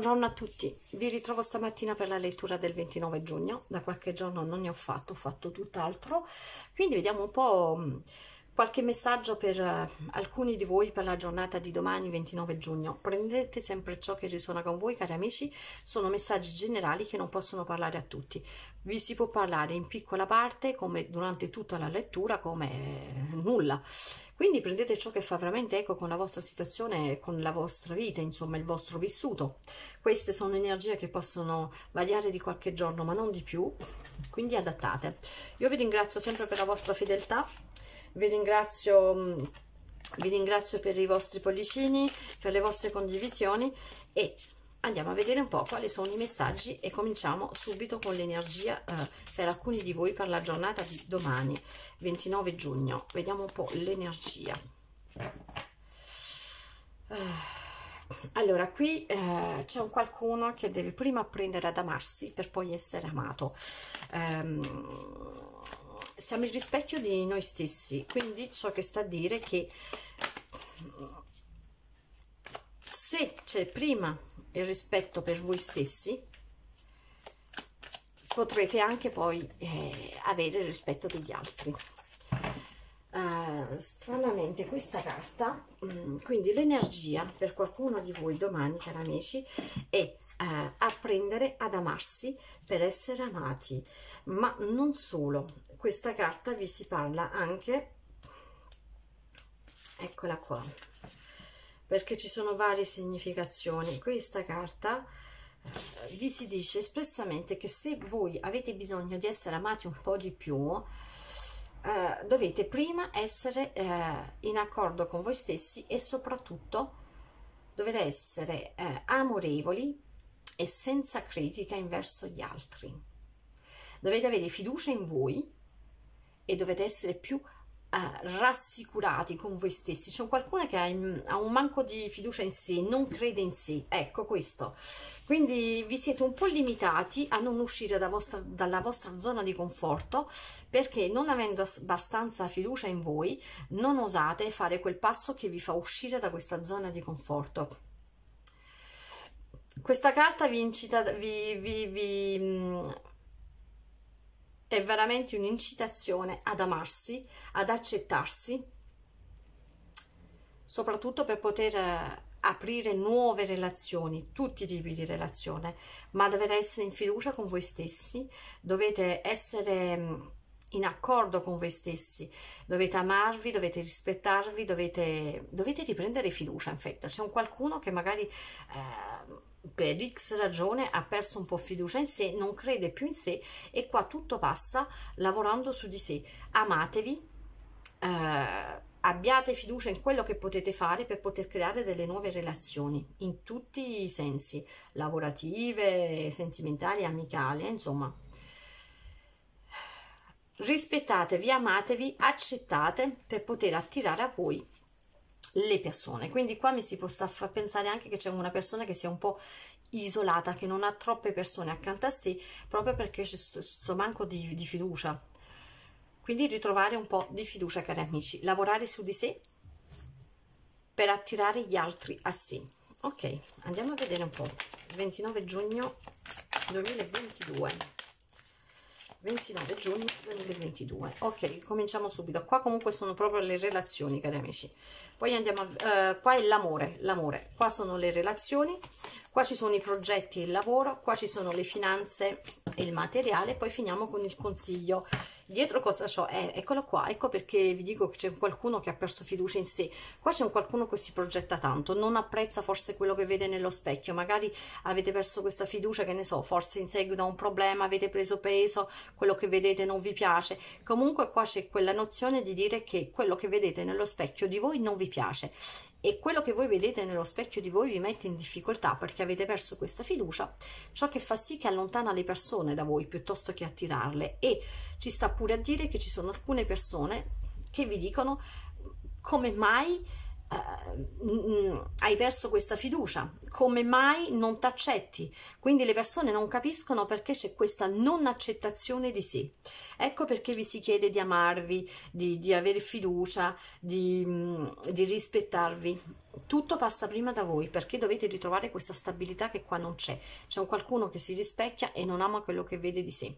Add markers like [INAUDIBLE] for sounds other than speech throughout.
Buongiorno a tutti, vi ritrovo stamattina per la lettura del 29 giugno, da qualche giorno non ne ho fatto, ho fatto tutt'altro, quindi vediamo un po' mm, Qualche messaggio per eh, alcuni di voi per la giornata di domani 29 giugno. Prendete sempre ciò che risuona con voi, cari amici. Sono messaggi generali che non possono parlare a tutti. Vi si può parlare in piccola parte, come durante tutta la lettura, come eh, nulla. Quindi prendete ciò che fa veramente eco con la vostra situazione, con la vostra vita, insomma, il vostro vissuto. Queste sono energie che possono variare di qualche giorno, ma non di più, quindi adattate. Io vi ringrazio sempre per la vostra fedeltà vi ringrazio mm, vi ringrazio per i vostri pollicini per le vostre condivisioni e andiamo a vedere un po' quali sono i messaggi e cominciamo subito con l'energia eh, per alcuni di voi per la giornata di domani 29 giugno vediamo un po' l'energia eh, allora qui eh, c'è un qualcuno che deve prima apprendere ad amarsi per poi essere amato ehm, siamo il rispecchio di noi stessi quindi ciò che sta a dire che se c'è prima il rispetto per voi stessi potrete anche poi eh, avere il rispetto degli altri uh, stranamente questa carta mh, mm, quindi l'energia per qualcuno di voi domani cari amici è eh, apprendere ad amarsi per essere amati ma non solo questa carta vi si parla anche eccola qua perché ci sono varie significazioni questa carta eh, vi si dice espressamente che se voi avete bisogno di essere amati un po' di più eh, dovete prima essere eh, in accordo con voi stessi e soprattutto dovete essere eh, amorevoli e senza critica in verso gli altri. Dovete avere fiducia in voi e dovete essere più Uh, rassicurati con voi stessi. C'è qualcuno che ha, ha, un manco di fiducia in sé, non crede in sé. Ecco questo. Quindi vi siete un po' limitati a non uscire da vostra, dalla vostra zona di conforto perché non avendo abbastanza fiducia in voi non osate fare quel passo che vi fa uscire da questa zona di conforto questa carta vi incita, vi, vi, vi mh, mm, è veramente un'incitazione ad amarsi, ad accettarsi, soprattutto per poter eh, aprire nuove relazioni, tutti i tipi di relazione, ma dovete essere in fiducia con voi stessi, dovete essere mh, mm, in accordo con voi stessi, dovete amarvi, dovete rispettarvi, dovete, dovete riprendere fiducia, in effetti. C'è un qualcuno che magari... Eh, per x ragione ha perso un po' fiducia in sé, non crede più in sé e qua tutto passa lavorando su di sé. Amatevi, eh, abbiate fiducia in quello che potete fare per poter creare delle nuove relazioni in tutti i sensi, lavorative, sentimentali, amicali, eh, insomma. Rispettatevi, amatevi, accettate per poter attirare a voi le persone quindi qua mi si può sta far pensare anche che c'è una persona che sia un po' isolata che non ha troppe persone accanto a sé proprio perché c'è questo manco di, di fiducia quindi ritrovare un po' di fiducia cari amici lavorare su di sé per attirare gli altri a sé ok andiamo a vedere un po' 29 giugno 2022 29 giugno 2022 ok cominciamo subito qua comunque sono proprio le relazioni cari amici poi andiamo a, eh, qua è l'amore l'amore qua sono le relazioni qua ci sono i progetti e il lavoro qua ci sono le finanze e il materiale poi finiamo con il consiglio dietro cosa ciò è eh, eccolo qua ecco perché vi dico che c'è qualcuno che ha perso fiducia in sé qua c'è qualcuno che si progetta tanto non apprezza forse quello che vede nello specchio magari avete perso questa fiducia che ne so forse in seguito a un problema avete preso peso quello che vedete non vi piace comunque qua c'è quella nozione di dire che quello che vedete nello specchio di voi non vi piace e quello che voi vedete nello specchio di voi vi mette in difficoltà perché avete perso questa fiducia, ciò che fa sì che allontana le persone da voi piuttosto che attirarle e ci sta pure a dire che ci sono alcune persone che vi dicono come mai eh, mm, mm, hai perso questa fiducia, come mai non ti accetti? Quindi le persone non capiscono perché c'è questa non accettazione di sé. Ecco perché vi si chiede di amarvi, di, di avere fiducia, di, mm, di rispettarvi. Tutto passa prima da voi perché dovete ritrovare questa stabilità che qua non c'è. C'è un qualcuno che si rispecchia e non ama quello che vede di sé.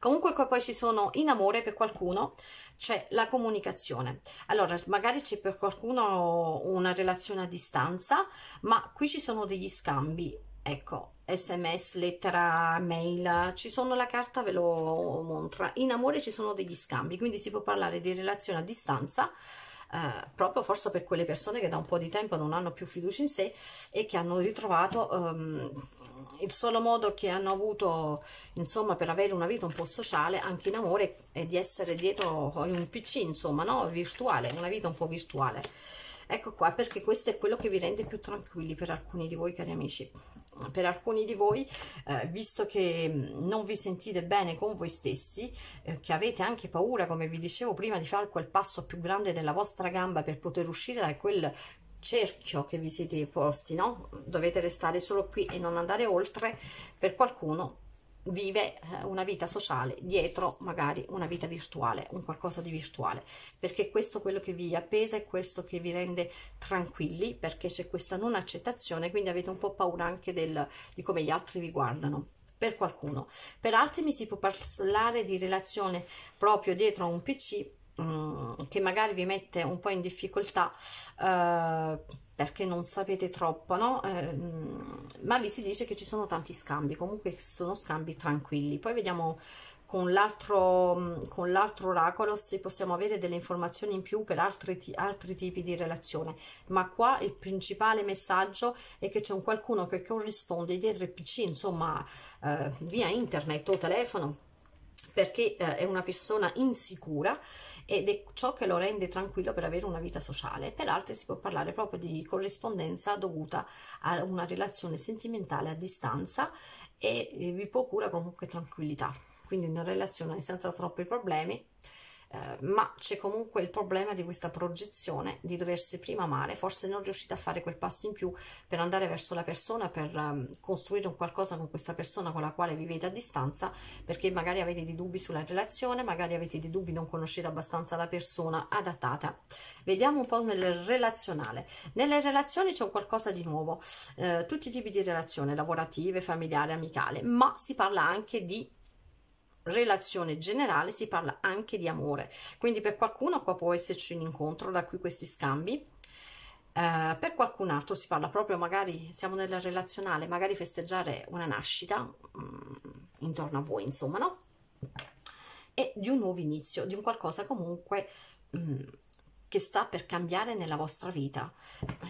Comunque qua poi ci sono in amore per qualcuno c'è la comunicazione. Allora, magari c'è per qualcuno una relazione a distanza, ma qui ci sono degli scambi, ecco, sms, lettera, mail, ci sono la carta ve lo mostra In amore ci sono degli scambi, quindi si può parlare di relazione a distanza. Eh, proprio forse per quelle persone che da un po' di tempo non hanno più fiducia in sé e che hanno ritrovato ehm, il solo modo che hanno avuto insomma per avere una vita un po' sociale anche in amore è di essere dietro un pc insomma no virtuale una vita un po' virtuale ecco qua perché questo è quello che vi rende più tranquilli per alcuni di voi cari amici per alcuni di voi eh, visto che mm, non vi sentite bene con voi stessi eh, che avete anche paura come vi dicevo prima di fare quel passo più grande della vostra gamba per poter uscire da quel cerchio che vi siete posti no dovete restare solo qui e non andare oltre per qualcuno vive eh, una vita sociale dietro magari una vita virtuale, un qualcosa di virtuale, perché questo è quello che vi appesa e questo che vi rende tranquilli, perché c'è questa non accettazione, quindi avete un po' paura anche del, di come gli altri vi guardano. Per qualcuno, per altri mi si può parlare di relazione proprio dietro a un PC Mm. che magari vi mette un po' in difficoltà eh, perché non sapete troppo, no? Eh, mm, ma vi si dice che ci sono tanti scambi, comunque sono scambi tranquilli. Poi vediamo mm, con l'altro oracolo se possiamo avere delle informazioni in più per altri, altri tipi di relazione, ma qua il principale messaggio è che c'è un qualcuno che corrisponde dietro il PC, insomma, eh, via internet o telefono, perché eh, è una persona insicura ed è ciò che lo rende tranquillo per avere una vita sociale. Per altri si può parlare proprio di corrispondenza dovuta a una relazione sentimentale a distanza e eh, vi procura comunque tranquillità, quindi una relazione senza troppi problemi eh, ma c'è comunque il problema di questa progezione di doversi prima amare, forse non riuscite a fare quel passo in più per andare verso la persona, per um, costruire un qualcosa con questa persona con la quale vivete a distanza, perché magari avete dei dubbi sulla relazione, magari avete dei dubbi, non conoscete abbastanza la persona adattata. Vediamo un po' nel relazionale. Nelle relazioni c'è qualcosa di nuovo, eh, tutti i tipi di relazione lavorative, familiare, amicale ma si parla anche di relazione generale si parla anche di amore quindi per qualcuno qua può esserci un incontro da qui questi scambi Uh, per qualcun altro si parla proprio magari siamo nella relazionale magari festeggiare una nascita mh, mm, intorno a voi insomma no e di un nuovo inizio di un qualcosa comunque mh, mm, che sta per cambiare nella vostra vita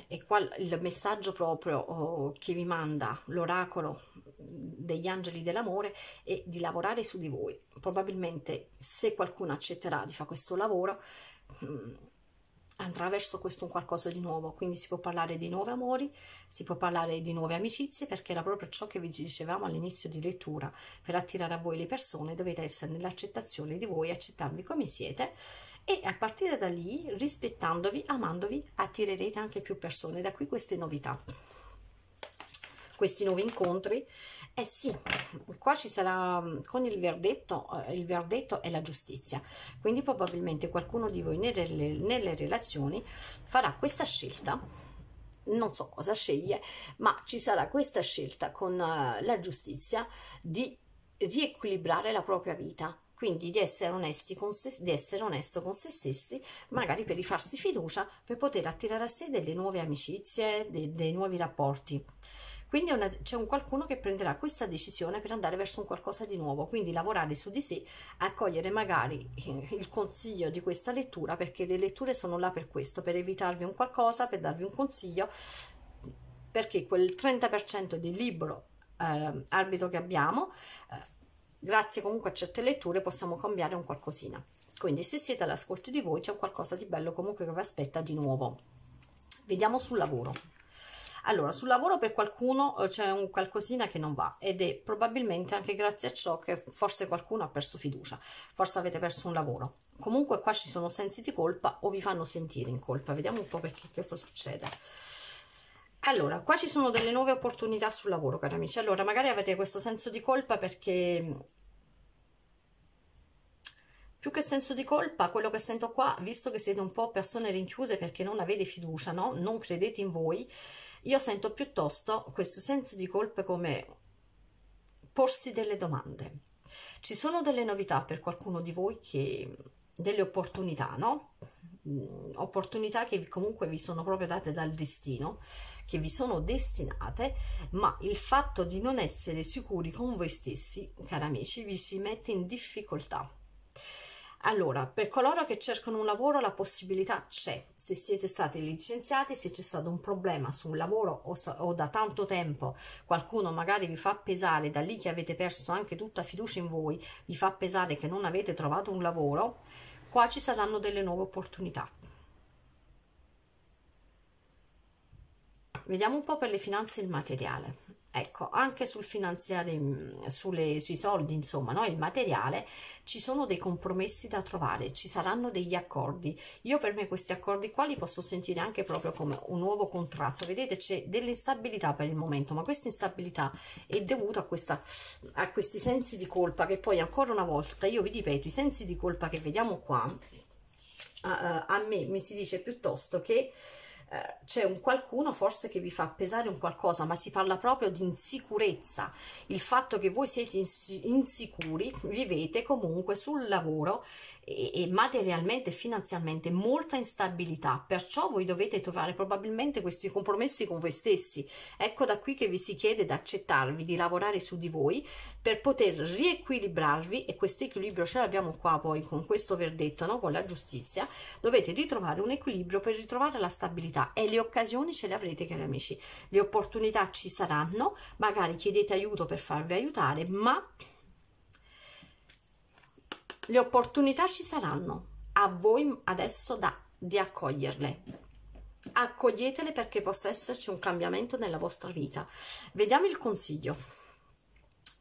e qua il messaggio proprio oh, che vi manda l'oracolo degli angeli dell'amore è di lavorare su di voi probabilmente se qualcuno accetterà di fare questo lavoro mh, mm, andrà verso questo un qualcosa di nuovo, quindi si può parlare di nuovi amori, si può parlare di nuove amicizie, perché era proprio ciò che vi dicevamo all'inizio di lettura, per attirare a voi le persone dovete essere nell'accettazione di voi, accettarvi come siete e a partire da lì, rispettandovi, amandovi, attirerete anche più persone. Da qui queste novità, questi nuovi incontri. Eh sì, qua ci sarà mm, con il verdetto, eh, il verdetto è la giustizia, quindi probabilmente qualcuno di voi nelle, nelle relazioni farà questa scelta non so cosa sceglie, ma ci sarà questa scelta con eh, la giustizia di riequilibrare la propria vita, quindi di essere onesti con se, di essere onesto con se stessi, magari per rifarsi fiducia, per poter attirare a sé delle nuove amicizie, dei, dei nuovi rapporti. Quindi c'è un qualcuno che prenderà questa decisione per andare verso un qualcosa di nuovo, quindi lavorare su di sé, accogliere magari eh, il consiglio di questa lettura, perché le letture sono là per questo, per evitarvi un qualcosa, per darvi un consiglio, perché quel 30% del libro eh, arbitro che abbiamo eh, grazie comunque a certe letture possiamo cambiare un qualcosina quindi se siete all'ascolto di voi c'è qualcosa di bello comunque che vi aspetta di nuovo vediamo sul lavoro allora sul lavoro per qualcuno eh, c'è un qualcosina che non va ed è probabilmente anche grazie a ciò che forse qualcuno ha perso fiducia forse avete perso un lavoro comunque qua ci sono sensi di colpa o vi fanno sentire in colpa vediamo un po' perché cosa succede allora, qua ci sono delle nuove opportunità sul lavoro, cari amici. Allora, magari avete questo senso di colpa perché più che senso di colpa, quello che sento qua, visto che siete un po' persone rinchiuse perché non avete fiducia, no? non credete in voi, io sento piuttosto questo senso di colpa come porsi delle domande. Ci sono delle novità per qualcuno di voi che delle opportunità, no? Mm, opportunità che comunque vi sono proprio date dal destino che vi sono destinate, ma il fatto di non essere sicuri con voi stessi, cari amici, vi si mette in difficoltà. Allora, per coloro che cercano un lavoro la possibilità c'è. Se siete stati licenziati, se c'è stato un problema sul lavoro o, o, da tanto tempo qualcuno magari vi fa pesare, da lì che avete perso anche tutta fiducia in voi, vi fa pesare che non avete trovato un lavoro, qua ci saranno delle nuove opportunità. Vediamo un po' per le finanze il materiale. Ecco, anche sul finanziare, mm, sulle, sui soldi, insomma, no? il materiale, ci sono dei compromessi da trovare, ci saranno degli accordi. Io per me questi accordi qua li posso sentire anche proprio come un nuovo contratto. Vedete, c'è dell'instabilità per il momento, ma questa instabilità è dovuta a, questa, a questi sensi di colpa che poi ancora una volta, io vi ripeto, i sensi di colpa che vediamo qua, a, a me mi si dice piuttosto che eh, c'è un qualcuno forse che vi fa pesare un qualcosa, ma si parla proprio di insicurezza, il fatto che voi siete insicuri, vivete comunque sul lavoro e, e materialmente e finanziariamente molta instabilità, perciò voi dovete trovare probabilmente questi compromessi con voi stessi, ecco da qui che vi si chiede di accettarvi, di lavorare su di voi per poter riequilibrarvi e questo equilibrio ce l'abbiamo qua poi con questo verdetto, no? con la giustizia, dovete ritrovare un equilibrio per ritrovare la stabilità opportunità e le occasioni ce le avrete cari amici le opportunità ci saranno magari chiedete aiuto per farvi aiutare ma le opportunità ci saranno a voi adesso da, di accoglierle accoglietele perché possa esserci un cambiamento nella vostra vita vediamo il consiglio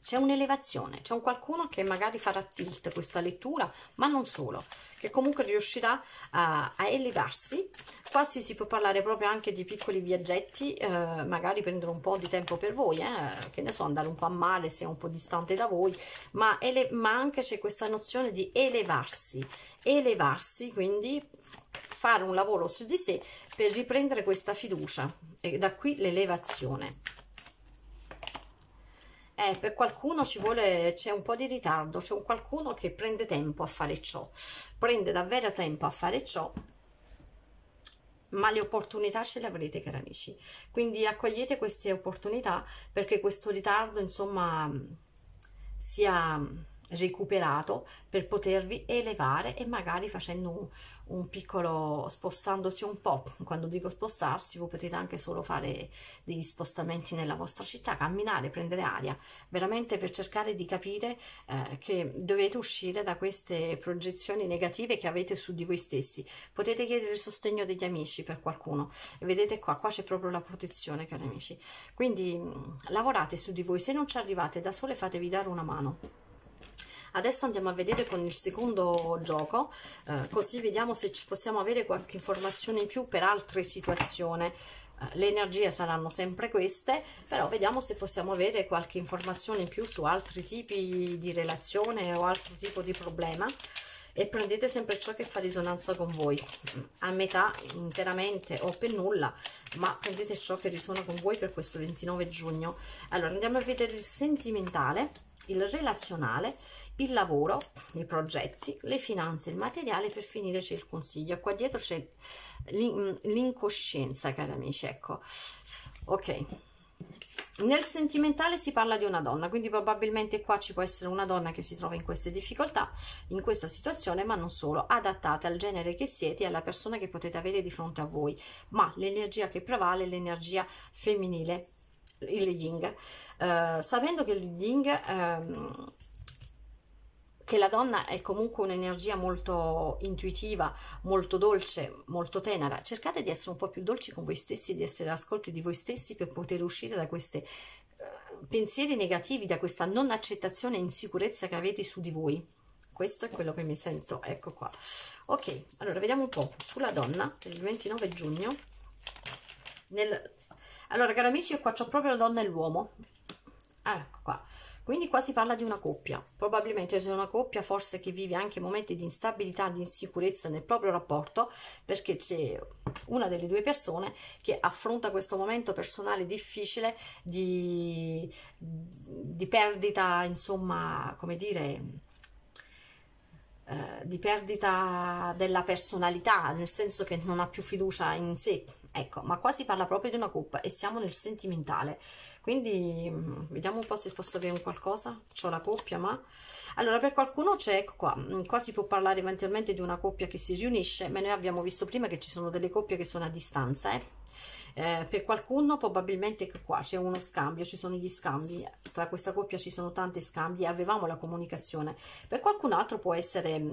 c'è un'elevazione, c'è un qualcuno che magari farà tilt questa lettura, ma non solo, che comunque riuscirà a, a elevarsi. Quasi si può parlare proprio anche di piccoli viaggetti, eh, magari prendere un po' di tempo per voi, eh, che ne so, andare un po' a male se è un po' distante da voi, ma, ma anche c'è questa nozione di elevarsi, elevarsi quindi fare un lavoro su di sé per riprendere questa fiducia e da qui l'elevazione eh, per qualcuno ci vuole, c'è un po' di ritardo, c'è un qualcuno che prende tempo a fare ciò, prende davvero tempo a fare ciò, ma le opportunità ce le avrete cari amici, quindi accogliete queste opportunità perché questo ritardo insomma sia recuperato per potervi elevare e magari facendo un, un, piccolo spostandosi un po' quando dico spostarsi voi potete anche solo fare degli spostamenti nella vostra città camminare prendere aria veramente per cercare di capire eh, che dovete uscire da queste progezioni negative che avete su di voi stessi potete chiedere il sostegno degli amici per qualcuno e vedete qua qua c'è proprio la protezione cari amici quindi mh, mm, lavorate su di voi se non ci arrivate da sole fatevi dare una mano adesso andiamo a vedere con il secondo gioco eh, così vediamo se ci possiamo avere qualche informazione in più per altre situazioni eh, le energie saranno sempre queste però vediamo se possiamo avere qualche informazione in più su altri tipi di relazione o altro tipo di problema e prendete sempre ciò che fa risonanza con voi a metà, interamente o per nulla ma prendete ciò che risuona con voi per questo 29 giugno allora andiamo a vedere il sentimentale il relazionale, il lavoro, i progetti, le finanze, il materiale, per finire c'è il consiglio. Qua dietro c'è l'incoscienza, cari amici, ecco. Ok. Nel sentimentale si parla di una donna, quindi probabilmente qua ci può essere una donna che si trova in queste difficoltà, in questa situazione, ma non solo, adattate al genere che siete e alla persona che potete avere di fronte a voi, ma l'energia che prevale è l'energia femminile, il ying. Eh, sapendo che il ying ehm, che la donna è comunque un'energia molto intuitiva, molto dolce, molto tenera. Cercate di essere un po' più dolci con voi stessi, di essere ascolti di voi stessi per poter uscire da questi eh, pensieri negativi, da questa non accettazione e insicurezza che avete su di voi. Questo è quello che mi sento, ecco qua. Ok, allora vediamo un po' sulla donna del 29 giugno. Nel... Allora, cari amici, io qua c'ho proprio la donna e l'uomo, Ah, ecco qua quindi qua si parla di una coppia probabilmente c'è una coppia forse che vive anche momenti di instabilità di insicurezza nel proprio rapporto perché c'è una delle due persone che affronta questo momento personale difficile di, di perdita insomma come dire eh, di perdita della personalità, nel senso che non ha più fiducia in sé. Ecco, ma qua si parla proprio di una coppa e siamo nel sentimentale. Quindi mm, vediamo un po' se posso avere un qualcosa. C'ho la coppia, ma... Allora, per qualcuno c'è, ecco qua, mm, qua si può parlare eventualmente di una coppia che si riunisce, ma noi abbiamo visto prima che ci sono delle coppie che sono a distanza, eh eh, per qualcuno probabilmente qua c'è uno scambio ci sono gli scambi tra questa coppia ci sono tanti scambi avevamo la comunicazione per qualcun altro può essere mm,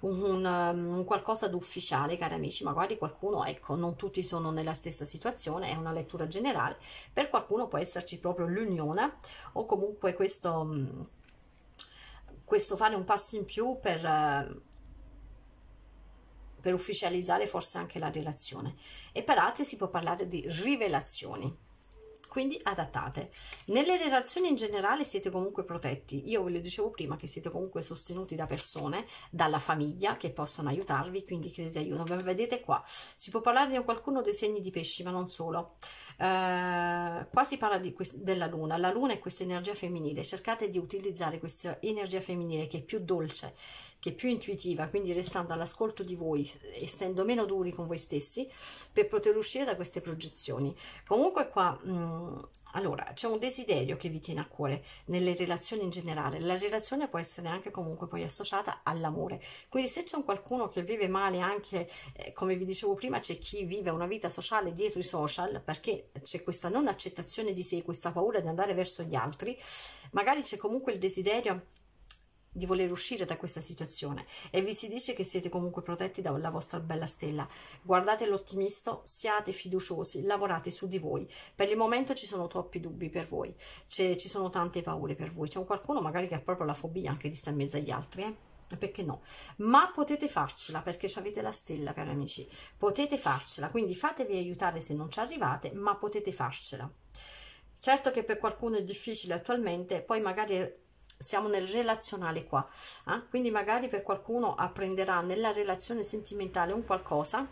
un, un, mm, un qualcosa d'ufficiale cari amici magari qualcuno ecco non tutti sono nella stessa situazione è una lettura generale per qualcuno può esserci proprio l'unione o comunque questo mm, questo fare un passo in più per eh, per ufficializzare forse anche la relazione e per altri si può parlare di rivelazioni quindi adattate. Nelle relazioni in generale siete comunque protetti. Io ve lo dicevo prima che siete comunque sostenuti da persone, dalla famiglia che possono aiutarvi, quindi chiedete aiuto. Vedete qua, si può parlare di qualcuno dei segni di pesci, ma non solo. Eh, qua si parla della luna, la luna è questa energia femminile, cercate di utilizzare questa energia femminile che è più dolce, che è più intuitiva, quindi restando all'ascolto di voi, essendo meno duri con voi stessi, per poter uscire da queste progezioni. Comunque qua, mh, mm, allora, c'è un desiderio che vi tiene a cuore nelle relazioni in generale, la relazione può essere anche comunque poi associata all'amore, quindi se c'è un qualcuno che vive male anche, eh, come vi dicevo prima, c'è chi vive una vita sociale dietro i social, perché c'è questa non accettazione di sé, questa paura di andare verso gli altri, magari c'è comunque il desiderio di voler uscire da questa situazione e vi si dice che siete comunque protetti dalla vostra bella stella. Guardate l'ottimista, siate fiduciosi, lavorate su di voi. Per il momento ci sono troppi dubbi per voi, ci sono tante paure per voi. C'è qualcuno magari che ha proprio la fobia anche di stare in mezzo agli altri, eh? perché no ma potete farcela perché avete la stella cari amici potete farcela quindi fatevi aiutare se non ci arrivate ma potete farcela certo che per qualcuno è difficile attualmente poi magari siamo nel relazionale qua eh? quindi magari per qualcuno apprenderà nella relazione sentimentale un qualcosa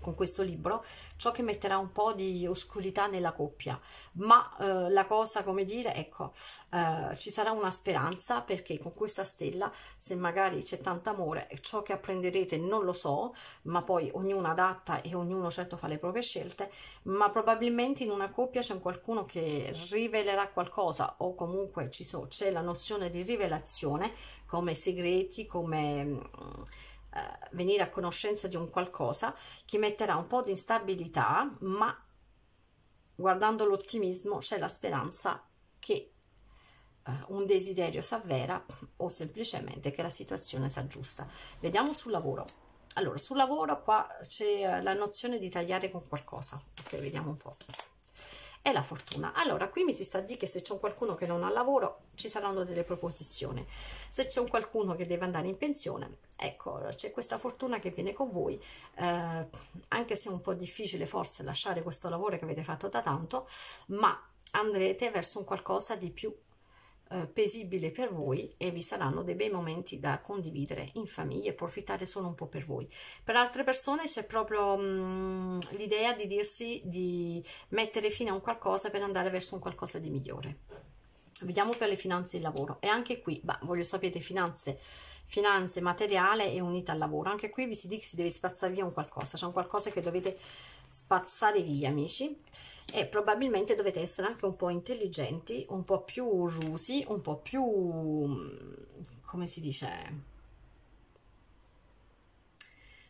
con questo libro, ciò che metterà un po' di oscurità nella coppia, ma eh, la cosa, come dire, ecco, eh, ci sarà una speranza perché con questa stella, se magari c'è tanto amore, ciò che apprenderete non lo so, ma poi ognuno adatta e ognuno certo fa le proprie scelte, ma probabilmente in una coppia c'è qualcuno che rivelerà qualcosa o comunque ci so, la nozione di rivelazione come segreti, come... Mh, mm, eh, venire a conoscenza di un qualcosa che metterà un po' di instabilità, ma guardando l'ottimismo c'è la speranza che eh, un desiderio si avvera o semplicemente che la situazione si aggiusta. Vediamo sul lavoro. Allora, sul lavoro qua c'è eh, la nozione di tagliare con qualcosa. Ok, vediamo un po' e la fortuna allora qui mi si sta a dire che se c'è qualcuno che non ha lavoro ci saranno delle proposizioni se c'è qualcuno che deve andare in pensione ecco c'è questa fortuna che viene con voi eh, anche se è un po' difficile forse lasciare questo lavoro che avete fatto da tanto ma andrete verso un qualcosa di più eh, pesibile per voi e vi saranno dei bei momenti da condividere in famiglia e approfittare solo un po' per voi. Per altre persone c'è proprio mm, l'idea di dirsi di mettere fine a un qualcosa per andare verso un qualcosa di migliore. Vediamo per le finanze il lavoro. E anche qui, bah, voglio sapere finanze finanze, materiale e unita al lavoro. Anche qui vi si dice che si deve spazzare via un qualcosa, c'è un qualcosa che dovete spazzare via, amici e probabilmente dovete essere anche un po' intelligenti, un po' più rusi, un po' più, mm, come si dice,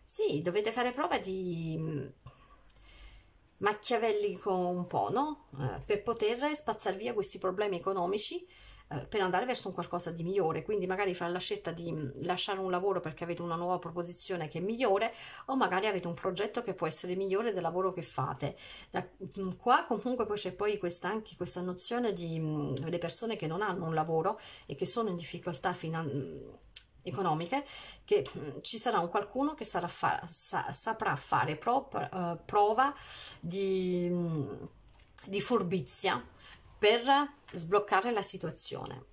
sì, dovete fare prova di mm, machiavellico un po', no? Eh, per poter spazzare via questi problemi economici eh, per andare verso un qualcosa di migliore, quindi magari fare la scelta di mm, lasciare un lavoro perché avete una nuova proposizione che è migliore o magari avete un progetto che può essere migliore del lavoro che fate. Da, mm, qua comunque poi c'è poi questa, anche questa nozione delle mm, persone che non hanno un lavoro e che sono in difficoltà finanziarie economiche che ci sarà un qualcuno che sarà fa sa saprà fare pro uh, eh, prova di, di furbizia per sbloccare la situazione.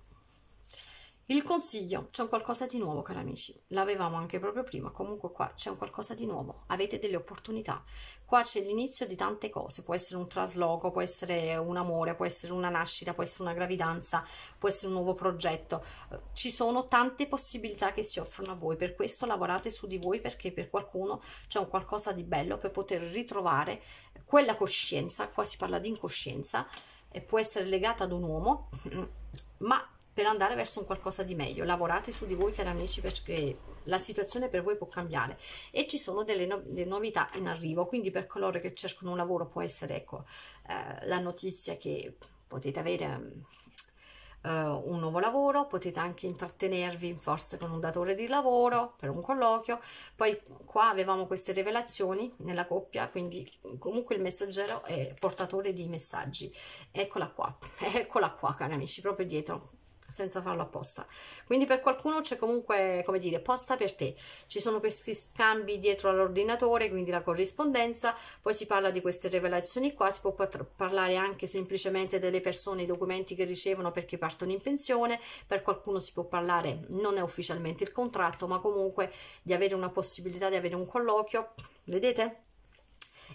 Il consiglio, c'è un qualcosa di nuovo cari amici, l'avevamo anche proprio prima, comunque qua c'è un qualcosa di nuovo, avete delle opportunità, qua c'è l'inizio di tante cose, può essere un trasloco, può essere un amore, può essere una nascita, può essere una gravidanza, può essere un nuovo progetto, ci sono tante possibilità che si offrono a voi, per questo lavorate su di voi perché per qualcuno c'è un qualcosa di bello per poter ritrovare quella coscienza, qua si parla di incoscienza, e può essere legata ad un uomo, [CLEARS THROAT] ma per andare verso un qualcosa di meglio. Lavorate su di voi, cari amici, perché la situazione per voi può cambiare e ci sono delle, no delle novità in arrivo, quindi per coloro che cercano un lavoro può essere ecco, eh, la notizia che potete avere eh, un nuovo lavoro, potete anche intrattenervi forse con un datore di lavoro per un colloquio. Poi qua avevamo queste rivelazioni nella coppia, quindi comunque il messaggero è portatore di messaggi. Eccola qua, [LAUGHS] eccola qua cari amici, proprio dietro, senza farlo apposta quindi per qualcuno c'è comunque come dire posta per te ci sono questi scambi dietro all'ordinatore quindi la corrispondenza poi si parla di queste rivelazioni qua si può parlare anche semplicemente delle persone i documenti che ricevono perché partono in pensione per qualcuno si può parlare non è ufficialmente il contratto ma comunque di avere una possibilità di avere un colloquio vedete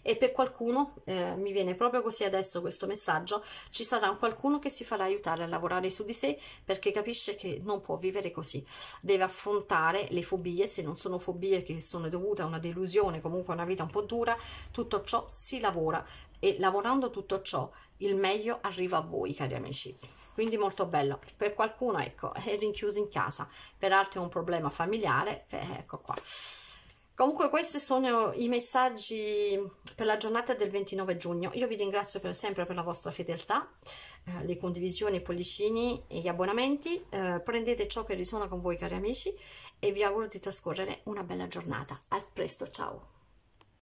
e per qualcuno, eh, mi viene proprio così adesso questo messaggio, ci sarà qualcuno che si farà aiutare a lavorare su di sé perché capisce che non può vivere così, deve affrontare le fobie, se non sono fobie che sono dovute a una delusione, comunque a una vita un po' dura, tutto ciò si lavora e lavorando tutto ciò il meglio arriva a voi cari amici quindi molto bello per qualcuno ecco è rinchiuso in casa per altri è un problema familiare ecco qua Comunque questi sono i messaggi per la giornata del 29 giugno. Io vi ringrazio per sempre per la vostra fedeltà, eh, le condivisioni, i pollicini e gli abbonamenti. Eh, prendete ciò che risuona con voi cari amici e vi auguro di trascorrere una bella giornata. Al presto, ciao!